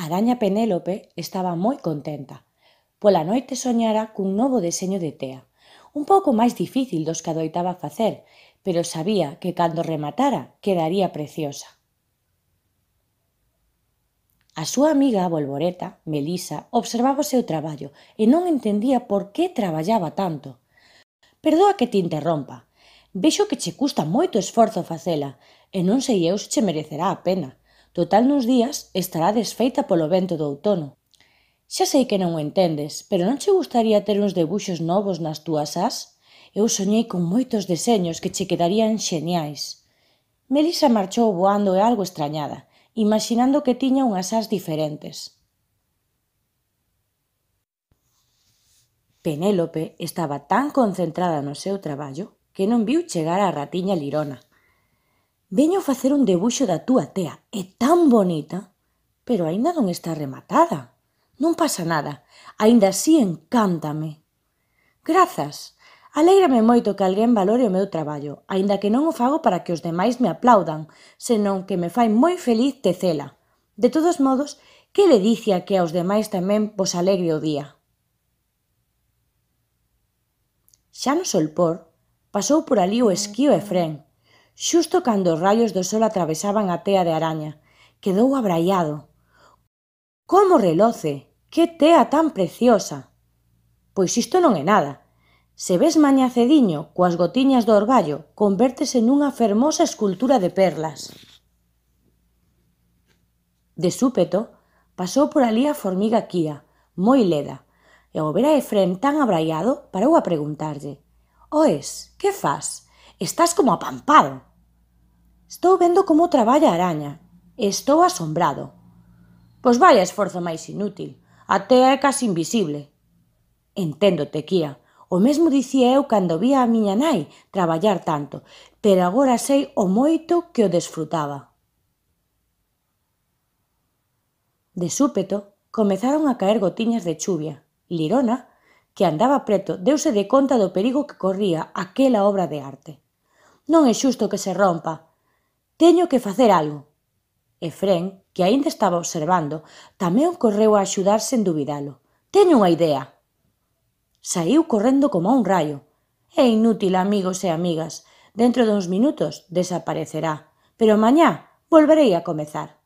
A Araña Penélope estaba moi contenta. Pola noite soñara cun novo deseño de tea, un pouco máis difícil dos que adoitaba facer, pero sabía que cando rematara quedaría preciosa. A súa amiga Volvoreta, Melisa, observaba o seu traballo e non entendía por que traballaba tanto. Perdoa que te interrompa. Vexo que che custa moito esforzo facela e non sei eu se che merecerá a pena total nuns días estará desfeita polo vento do outono. Xa sei que non o entendes, pero non che gustaría ter uns debuxos novos nas túas as? Eu soñei con moitos deseños que che quedarían xeniais. Melisa marchou voando e algo extrañada, imaginando que tiña unhas as diferentes. Penélope estaba tan concentrada no seu traballo que non viu chegar a ratiña lirona. Veño facer un debuxo da túa tea. É tan bonita, pero aínda non está rematada. Non pasa nada. Aínda así encántame. Grazas. alegrame moito que alguén valore o meu traballo, aínda que non o fago para que os demais me aplaudan, senón que me fai moi feliz tecela. De todos modos, que le dicia que aos demais tamén vos alegre o día. Xa no solpor, pasou por ali o esquío Efrén, Xusto cando os rayos do sol atravesaban a tea de araña, quedou abraiado. Como reloce! Que tea tan preciosa! Pois isto non é nada. Se ves maña cediño coas gotiñas do orballo, convértese nunha fermosa escultura de perlas. De súpeto, pasou por ali a formiga Kia, moi leda, e ao ver a Efrem tan abraiado, parou a preguntarlle. Oes, que faz? Estás como apampado. Estou vendo como traballa a araña. Estou asombrado. Pois vai esforzo máis inútil. Até é casi invisible. Enténdote, Kira. O mesmo dicía eu cando vía a miña nai traballar tanto, pero agora sei o moito que o desfrutaba. De súpeto, comezaron a caer gotiñas de chuvia. Lirona, que andaba preto, deuse de conta do perigo que corría aquela obra de arte. Non é xusto que se rompa, Teño que facer algo. E Fren, que aínda estaba observando, tamén correu a axudar sen dubidalo. Teño unha idea. Saiu correndo como un raio. É inútil, amigos e amigas. Dentro duns minutos desaparecerá. Pero mañá volverei a comezar.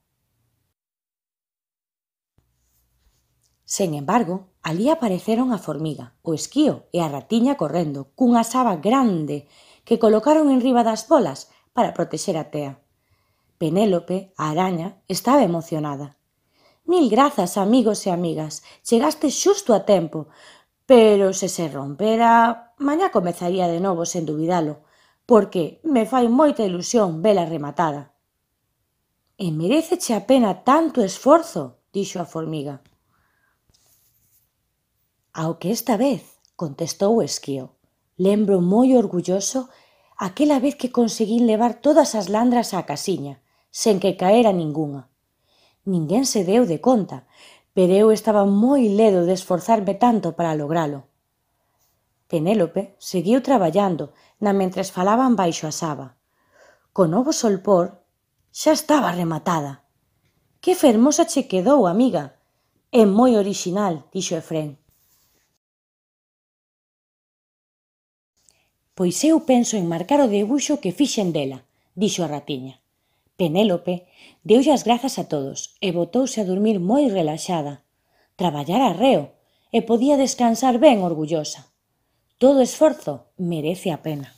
Sen embargo, ali apareceron a formiga, o esquío e a ratiña correndo, cunha saba grande que colocaron enriba das bolas para protexer a tea. Penélope, a araña, estaba emocionada. Mil grazas, amigos e amigas. Chegaste xusto a tempo. Pero se se rompera, mañá comezaría de novo sen dubidalo, porque me fai moita ilusión vela rematada. E mereceche a pena tanto esforzo, dixo a formiga. Ao que esta vez, contestou o esquío, lembro moi orgulloso aquela vez que conseguín levar todas as landras á casiña sen que caera ningunha. Ninguén se deu de conta, pero eu estaba moi ledo de esforzarme tanto para logralo. Penélope seguiu traballando na mentres falaban baixo a saba. Co novo solpor, xa estaba rematada. Que fermosa che quedou, amiga. É moi orixinal, dixo Efrén. Pois eu penso en marcar o debuxo que fixen dela, dixo a ratiña. Penélope deu as grazas a todos e botouse a dormir moi relaxada. Traballara arreo e podía descansar ben orgullosa. Todo esforzo merece a pena.